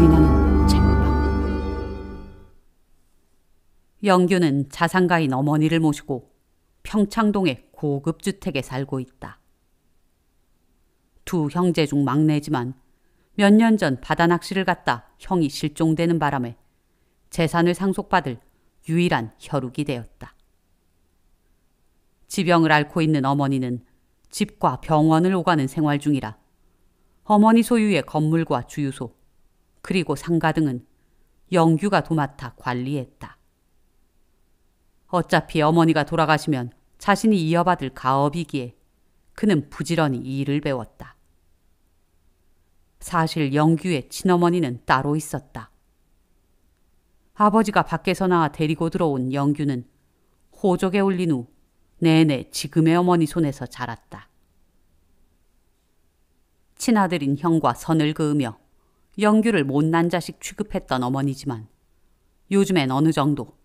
소리 나는 쟁방. 영규는 자산가인 어머니를 모시고 평창동의 고급 주택에 살고 있다. 두 형제 중 막내지만 몇 년 전 바다 낚시를 갔다 형이 실종되는 바람에 재산을 상속받을 유일한 혈육이 되었다. 지병을 앓고 있는 어머니는 집과 병원을 오가는 생활 중이라 어머니 소유의 건물과 주유소, 그리고 상가 등은 영규가 도맡아 관리했다. 어차피 어머니가 돌아가시면 자신이 이어받을 가업이기에 그는 부지런히 일을 배웠다. 사실 영규의 친어머니는 따로 있었다. 아버지가 밖에서 나와 데리고 들어온 영규는 호족에 올린 후 내내 지금의 어머니 손에서 자랐다. 친아들인 형과 선을 그으며 영규를 못난 자식 취급했던 어머니지만 요즘엔 어느 정도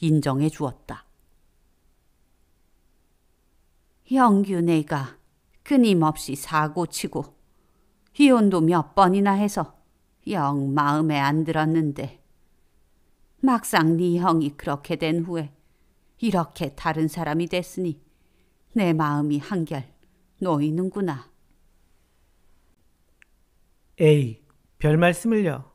인정해 주었다. 영규 네가 끊임없이 사고치고 이혼도 몇 번이나 해서 영 마음에 안 들었는데 막상 네 형이 그렇게 된 후에 이렇게 다른 사람이 됐으니 내 마음이 한결 놓이는구나. A. 별 말씀을요.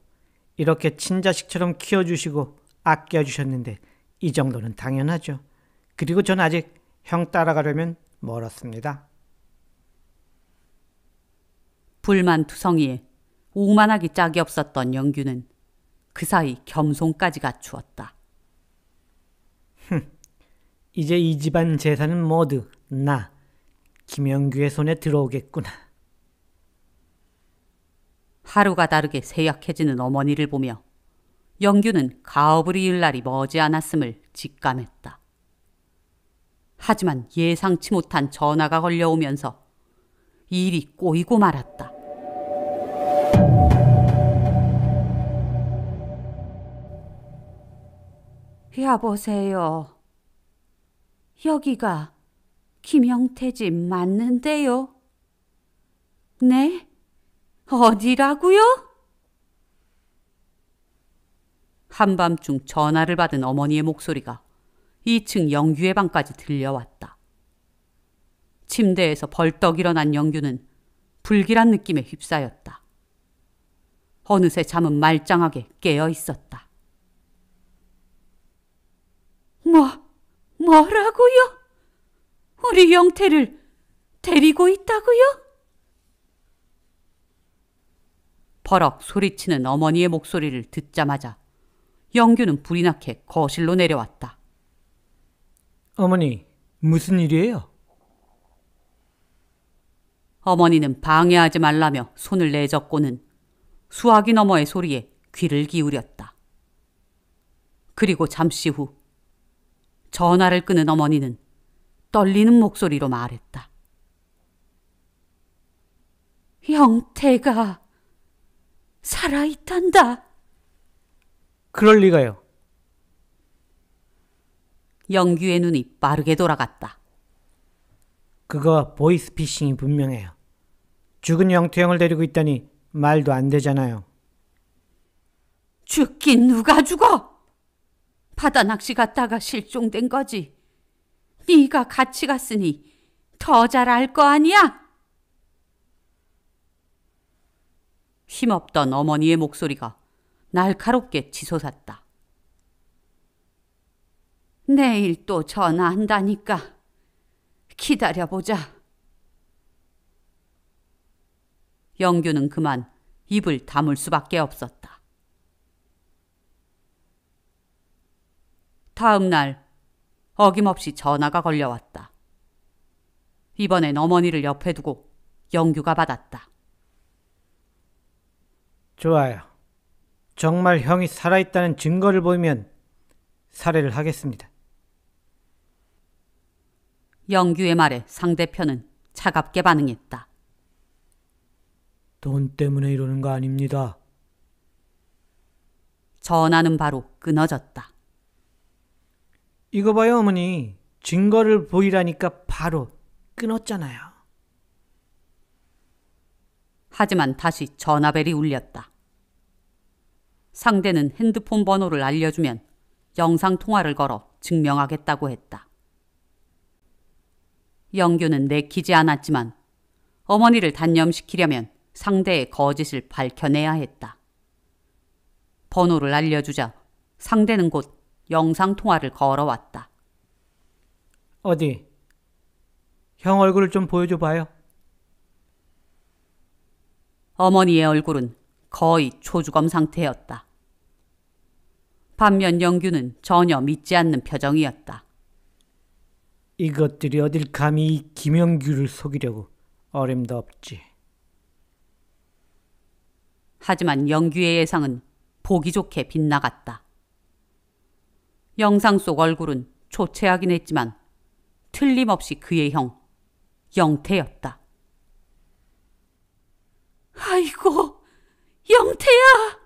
이렇게 친자식처럼 키워주시고 아껴주셨는데 이 정도는 당연하죠. 그리고 전 아직 형 따라가려면 멀었습니다. 불만투성이에 오만하기 짝이 없었던 영규는 그 사이 겸손까지 갖추었다. 흠, 이제 이 집안 재산은 모두 나 김영규의 손에 들어오겠구나. 하루가 다르게 쇠약해지는 어머니를 보며 영규는 가업을 이을 날이 머지않았음을 직감했다. 하지만 예상치 못한 전화가 걸려오면서 일이 꼬이고 말았다. 여보세요. 여기가 김영태 집 맞는데요? 네? 어디라고요? 한밤중 전화를 받은 어머니의 목소리가 2층 영규의 방까지 들려왔다. 침대에서 벌떡 일어난 영규는 불길한 느낌에 휩싸였다. 어느새 잠은 말짱하게 깨어 있었다. 뭐, 뭐라고요? 우리 영태를 데리고 있다고요? 버럭 소리치는 어머니의 목소리를 듣자마자 영규는 불이 나게 거실로 내려왔다. 어머니, 무슨 일이에요? 어머니는 방해하지 말라며 손을 내젓고는 수화기 너머의 소리에 귀를 기울였다. 그리고 잠시 후 전화를 끄는 어머니는 떨리는 목소리로 말했다. 영태가 살아있단다. 그럴 리가요. 영규의 눈이 빠르게 돌아갔다. 그거 보이스피싱이 분명해요. 죽은 영태형을 데리고 있다니 말도 안 되잖아요. 죽긴 누가 죽어? 바다 낚시 갔다가 실종된 거지. 네가 같이 갔으니 더 잘 알 거 아니야? 힘없던 어머니의 목소리가 날카롭게 치솟았다. 내일 또 전화한다니까. 기다려보자. 영규는 그만 입을 다물 수밖에 없었다. 다음 날 어김없이 전화가 걸려왔다. 이번엔 어머니를 옆에 두고 영규가 받았다. 좋아요. 정말 형이 살아있다는 증거를 보이면 살해를 하겠습니다. 영규의 말에 상대편은 차갑게 반응했다. 돈 때문에 이러는 거 아닙니다. 전화는 바로 끊어졌다. 이거 봐요, 어머니. 증거를 보이라니까 바로 끊었잖아요. 하지만 다시 전화벨이 울렸다. 상대는 핸드폰 번호를 알려주면 영상통화를 걸어 증명하겠다고 했다. 영규는 내키지 않았지만 어머니를 단념시키려면 상대의 거짓을 밝혀내야 했다. 번호를 알려주자 상대는 곧 영상통화를 걸어왔다. 어디? 형 얼굴을 좀 보여줘봐요. 어머니의 얼굴은 거의 초주검 상태였다. 반면 영규는 전혀 믿지 않는 표정이었다. 이것들이 어딜 감히 김영규를 속이려고 어림도 없지. 하지만 영규의 예상은 보기 좋게 빗나갔다. 영상 속 얼굴은 초췌하긴 했지만 틀림없이 그의 형, 영태였다. 아이고! 영태야!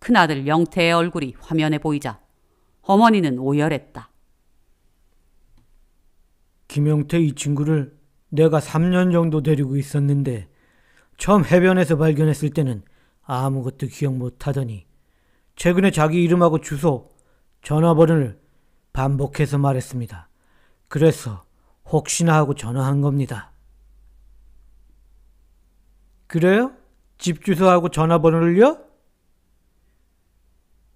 큰아들 영태의 얼굴이 화면에 보이자 어머니는 오열했다. 김영태 이 친구를 내가 3년 정도 데리고 있었는데 처음 해변에서 발견했을 때는 아무것도 기억 못하더니 최근에 자기 이름하고 주소, 전화번호를 반복해서 말했습니다. 그래서 혹시나 하고 전화한 겁니다. 그래요? 집 주소하고 전화번호를요?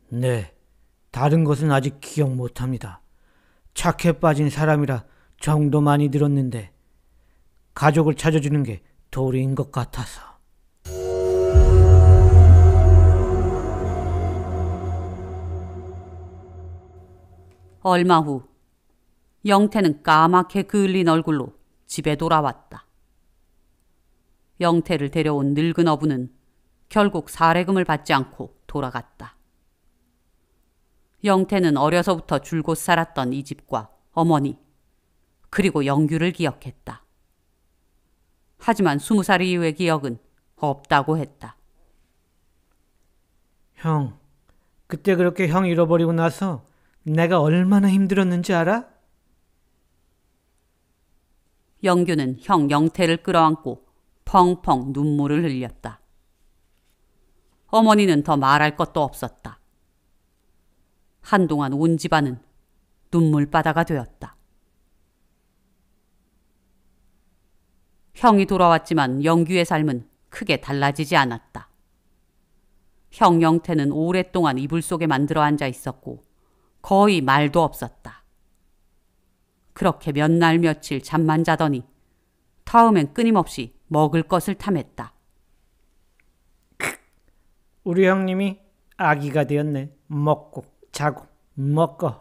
네. 다른 것은 아직 기억 못 합니다. 착해 빠진 사람이라 정도 많이 들었는데 가족을 찾아주는 게 도리인 것 같아서. 얼마 후 영태는 까맣게 그을린 얼굴로 집에 돌아왔다. 영태를 데려온 늙은 어부는 결국 사례금을 받지 않고 돌아갔다. 영태는 어려서부터 줄곧 살았던 이 집과 어머니, 그리고 영규를 기억했다. 하지만 스무 살 이후의 기억은 없다고 했다. 형, 그때 그렇게 형 잃어버리고 나서 내가 얼마나 힘들었는지 알아? 영규는 형 영태를 끌어안고 펑펑 눈물을 흘렸다. 어머니는 더 말할 것도 없었다. 한동안 온 집안은 눈물바다가 되었다. 형이 돌아왔지만 영규의 삶은 크게 달라지지 않았다. 형 영태는 오랫동안 이불 속에 만들어 앉아 있었고 거의 말도 없었다. 그렇게 몇 날 며칠 잠만 자더니 다음엔 끊임없이 먹을 것을 탐했다. 우리 형님이 아기가 되었네. 먹고 자고 먹고.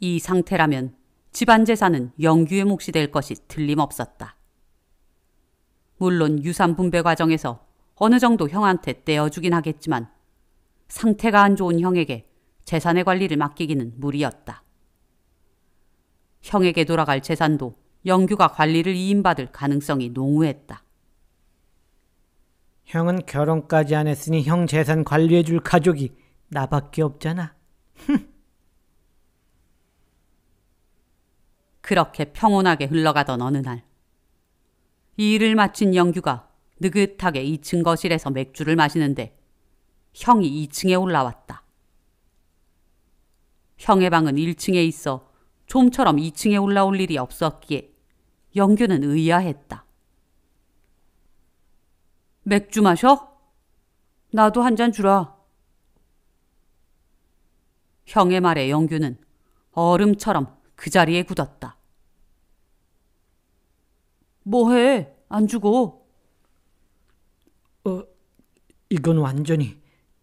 이 상태라면 집안 재산은 영규의 몫이 될 것이 틀림없었다. 물론 유산 분배 과정에서 어느 정도 형한테 떼어주긴 하겠지만 상태가 안 좋은 형에게 재산의 관리를 맡기기는 무리였다. 형에게 돌아갈 재산도 영규가 관리를 이임받을 가능성이 농후했다. 형은 결혼까지 안 했으니 형 재산 관리해줄 가족이 나밖에 없잖아. 그렇게 평온하게 흘러가던 어느 날, 이 일을 마친 영규가 느긋하게 2층 거실에서 맥주를 마시는데 형이 2층에 올라왔다. 형의 방은 1층에 있어 좀처럼 2층에 올라올 일이 없었기에 영규는 의아했다. 맥주 마셔? 나도 한 잔 주라. 형의 말에 영규는 얼음처럼 그 자리에 굳었다. 뭐해? 안 주고. 어, 이건 완전히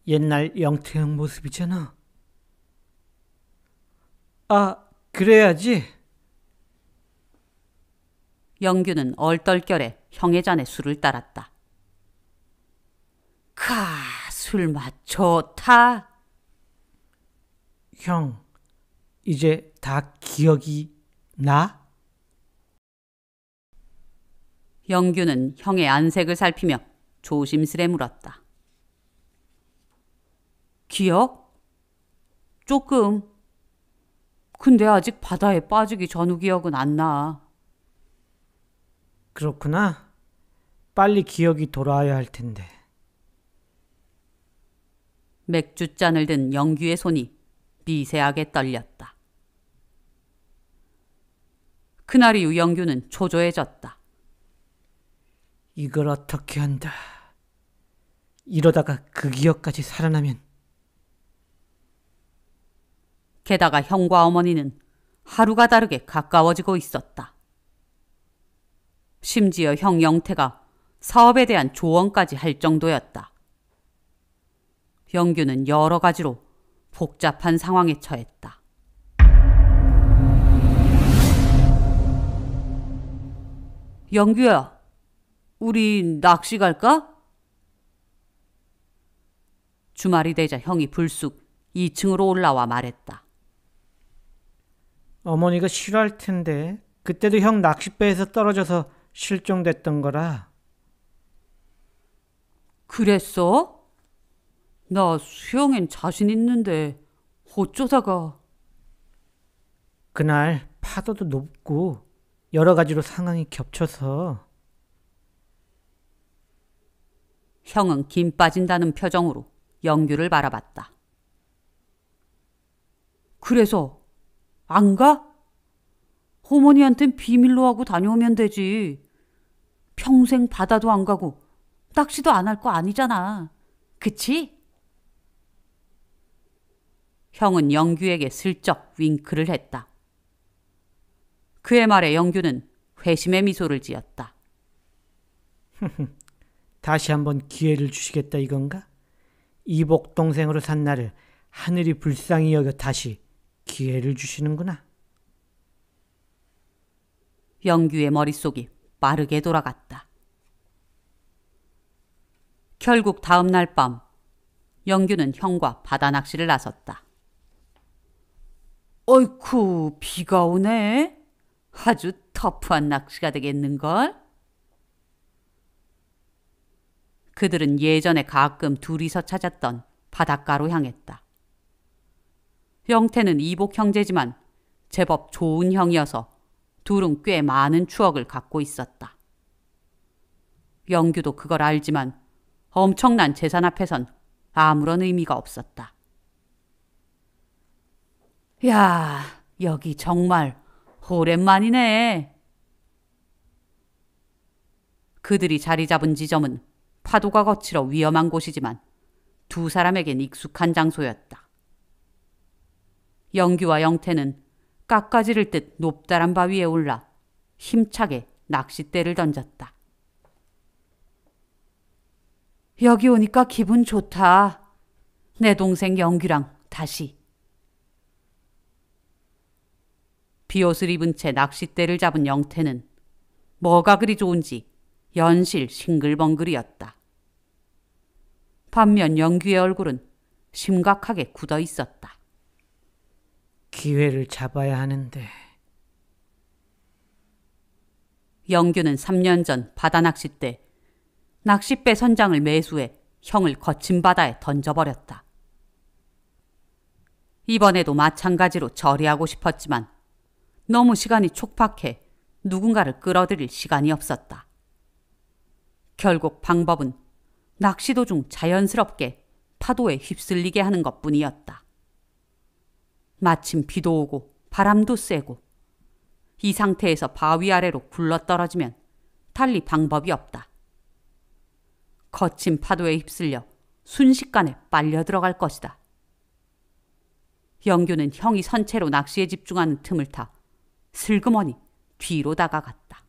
옛날 영태형 모습이잖아. 아, 그래야지. 영규는 얼떨결에 형의 잔에 술을 따랐다. 카, 술맛 좋다. 형, 이제 다 기억이 나? 영규는 형의 안색을 살피며 조심스레 물었다. 기억? 조금. 근데 아직 바다에 빠지기 전후 기억은 안 나. 그렇구나. 빨리 기억이 돌아와야 할 텐데. 맥주잔을 든 영규의 손이 미세하게 떨렸다. 그날 이후 영규는 초조해졌다. 이걸 어떻게 한다. 이러다가 그 기억까지 살아나면. 게다가 형과 어머니는 하루가 다르게 가까워지고 있었다. 심지어 형 영태가 사업에 대한 조언까지 할 정도였다. 영규는 여러 가지로 복잡한 상황에 처했다. 영규야, 우리 낚시 갈까? 주말이 되자 형이 불쑥 2층으로 올라와 말했다. 어머니가 싫어할 텐데 그때도 형 낚싯배에서 떨어져서 실종됐던 거라. 그랬어? 나 수영엔 자신 있는데 어쩌다가 그날 파도도 높고 여러 가지로 상황이 겹쳐서 형은 김 빠진다는 표정으로 영규를 바라봤다. 그래서 안 가? 어머니한텐 비밀로 하고 다녀오면 되지. 평생 바다도 안 가고 낚시도 안 할 거 아니잖아. 그치? 형은 영규에게 슬쩍 윙크를 했다. 그의 말에 영규는 회심의 미소를 지었다. 다시 한번 기회를 주시겠다 이건가? 이복 동생으로 산 나를 하늘이 불쌍히 여겨 다시 기회를 주시는구나. 영규의 머릿속이 빠르게 돌아갔다. 결국 다음 날 밤 영규는 형과 바다 낚시를 나섰다. 어이쿠 비가 오네. 아주 터프한 낚시가 되겠는걸? 그들은 예전에 가끔 둘이서 찾았던 바닷가로 향했다. 영태는 이복 형제지만 제법 좋은 형이어서 둘은 꽤 많은 추억을 갖고 있었다. 영규도 그걸 알지만 엄청난 재산 앞에선 아무런 의미가 없었다. 야, 여기 정말 오랜만이네. 그들이 자리 잡은 지점은 파도가 거칠어 위험한 곳이지만 두 사람에겐 익숙한 장소였다. 영규와 영태는 깎아지를 듯 높다란 바위에 올라 힘차게 낚싯대를 던졌다. 여기 오니까 기분 좋다. 내 동생 영규랑 다시. 비옷을 입은 채 낚싯대를 잡은 영태는 뭐가 그리 좋은지 연실 싱글벙글이었다. 반면 영규의 얼굴은 심각하게 굳어 있었다. 기회를 잡아야 하는데. 영규는 3년 전 바다 낚시 때 낚싯배 선장을 매수해 형을 거친 바다에 던져버렸다. 이번에도 마찬가지로 처리하고 싶었지만 너무 시간이 촉박해 누군가를 끌어들일 시간이 없었다. 결국 방법은 낚시 도중 자연스럽게 파도에 휩쓸리게 하는 것 뿐이었다. 마침 비도 오고 바람도 세고 이 상태에서 바위 아래로 굴러 떨어지면 달리 방법이 없다. 거친 파도에 휩쓸려 순식간에 빨려 들어갈 것이다. 영규는 형이 선체로 낚시에 집중하는 틈을 타 슬그머니 뒤로 다가갔다.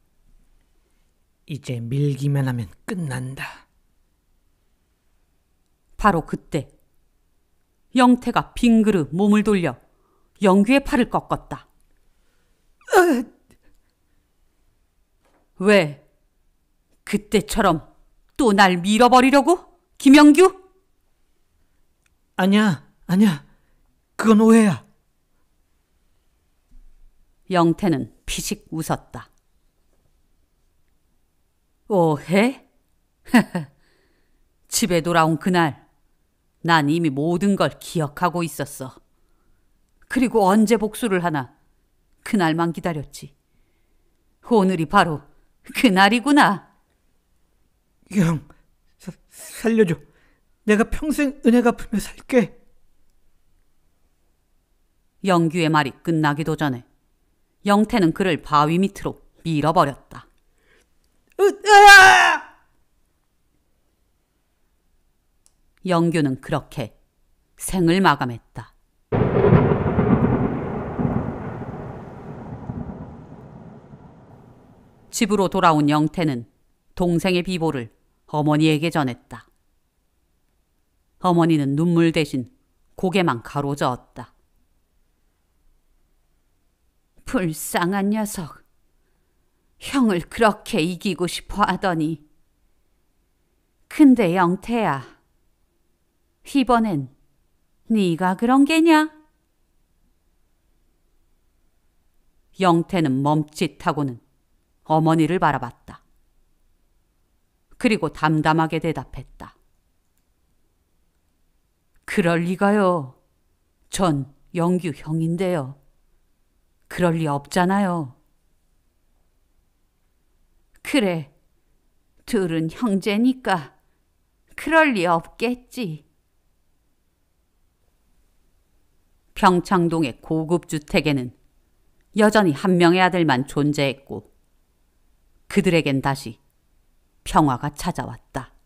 이제 밀기만 하면 끝난다. 바로 그때 영태가 빙그르 몸을 돌려 영규의 팔을 꺾었다. 왜? 그때처럼 또 날 밀어버리려고? 김영규? 아니야, 아니야. 그건 오해야. 영태는 피식 웃었다. 오해? 집에 돌아온 그날, 난 이미 모든 걸 기억하고 있었어. 그리고 언제 복수를 하나? 그날만 기다렸지. 오늘이 바로 그날이구나. 형, 사, 살려줘. 내가 평생 은혜 갚으며 살게. 영규의 말이 끝나기도 전에 영태는 그를 바위 밑으로 밀어버렸다. 으아! 영규는 그렇게 생을 마감했다. 집으로 돌아온 영태는 동생의 비보를 어머니에게 전했다. 어머니는 눈물 대신 고개만 가로저었다. 불쌍한 녀석. 형을 그렇게 이기고 싶어 하더니. 근데 영태야. 이번엔 네가 그런 게냐? 영태는 멈칫하고는 어머니를 바라봤다. 그리고 담담하게 대답했다. 그럴 리가요. 전 영규 형인데요. 그럴 리 없잖아요. 그래, 둘은 형제니까 그럴 리 없겠지. 평창동의 고급 주택에는 여전히 한 명의 아들만 존재했고 그들에겐 다시 평화가 찾아왔다.